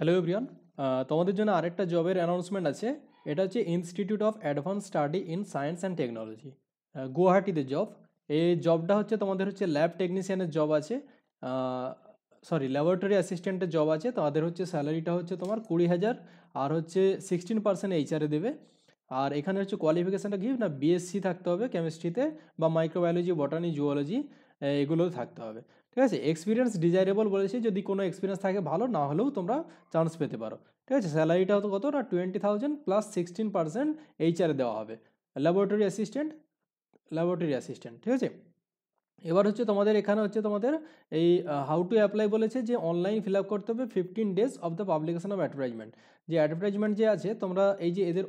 hello everyone uh, তোমাদের জন্য আরেকটা জবের অ্যানাউন্সমেন্ট আছে এটা হচ্ছে institute of advance study in science and technology গুয়াহাটিতে জব এই জবটা হচ্ছে তোমাদের হচ্ছে ল্যাব টেকনিশিয়ানের জব আছে সরি ল্যাবরেটরি অ্যাসিস্ট্যান্টের জব আছে তাদের হচ্ছে স্যালারিটা হচ্ছে তোমার কুড়ি হাজার আর হচ্ছে সিক্সটিন পার্সেন্ট এইচআরে দেবে আর এখানে হচ্ছে কোয়ালিফিকেশানটা কি না বিএসসি থাকতে হবে কেমিস্ট্রিতে বা মাইক্রোবায়োলজি বটানি জুওলজি এগুলো থাকতে হবে ঠিক আছে এক্সপিরিয়েন্স ডিজাইরেবল বলেছি যদি কোনো এক্সপিরিয়েন্স থাকে ভালো না হলেও তোমরা চান্স পেতে পারো ঠিক আছে স্যালারিটা হতো কত না twenty thousand plus sixteen percent এইচআরে দেওয়া হবে ল্যাবরেটরি অ্যাসিস্ট্যান্ট ল্যাবরেটরি অ্যাসিস্ট্যান্ট ঠিক আছে এবার হচ্ছে তোমাদের এখানে হচ্ছে তোমাদের এই হাউ টু অ্যাপ্লাই বলেছে যে অনলাইন ফিল করতে হবে fifteen days of the publication of advertisement যে অ্যাডভার্টাইজমেন্ট যে আছে তোমরা এই যে এদের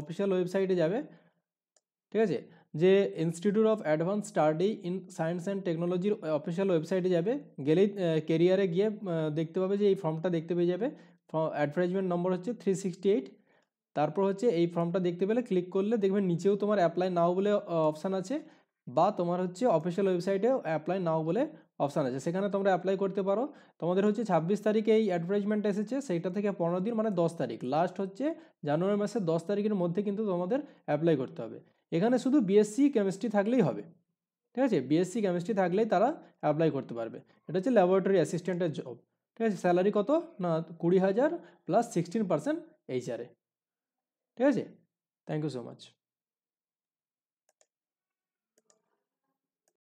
অফিসিয়াল ওয়েবসাইটে যাবে ঠিক আছে যে institute of advance study in science and টেকনোলজির অফিসিয়াল ওয়েবসাইটে যাবে গেলেই কেরিয়ারে গিয়ে দেখতে পাবে যে এই ফর্মটা দেখতে পেয়ে যাবে অ্যাডভার্টাইজমেন্ট নম্বর হচ্ছে থ্রি সিক্সটি এইট তারপর হচ্ছে এই ফর্মটা দেখতে পেলে ক্লিক করলে দেখবেন নিচেও তোমার অ্যাপ্লাই নাও বলে অপশান আছে বা তোমার হচ্ছে অফিসিয়াল ওয়েবসাইটে অ্যাপ্লাই নাও বলে অপশান আছে সেখানে তোমরা অ্যাপ্লাই করতে পারো তোমাদের হচ্ছে ছাব্বিশ তারিখে এই অ্যাডভার্টাইজমেন্ট এসেছে সেইটা থেকে পনেরো দিন মানে দশ তারিখ লাস্ট হচ্ছে জানুয়ারি মাসের দশ তারিখের মধ্যে কিন্তু তোমাদের অ্যাপ্লাই করতে হবে এখানে শুধু বিএসসি কেমিস্ট্রি থাকলেই হবে ঠিক আছে বিএসসি কেমিস্ট্রি থাকলেই তারা অ্যাপ্লাই করতে পারবে এটা হচ্ছে ল্যাবরেটরি অ্যাসিস্ট্যান্টের জব ঠিক আছে স্যালারি কত না কুড়ি হাজার প্লাস সিক্সটিন পার্সেন্ট এইচআরে ঠিক আছে থ্যাংক ইউ সো মাচ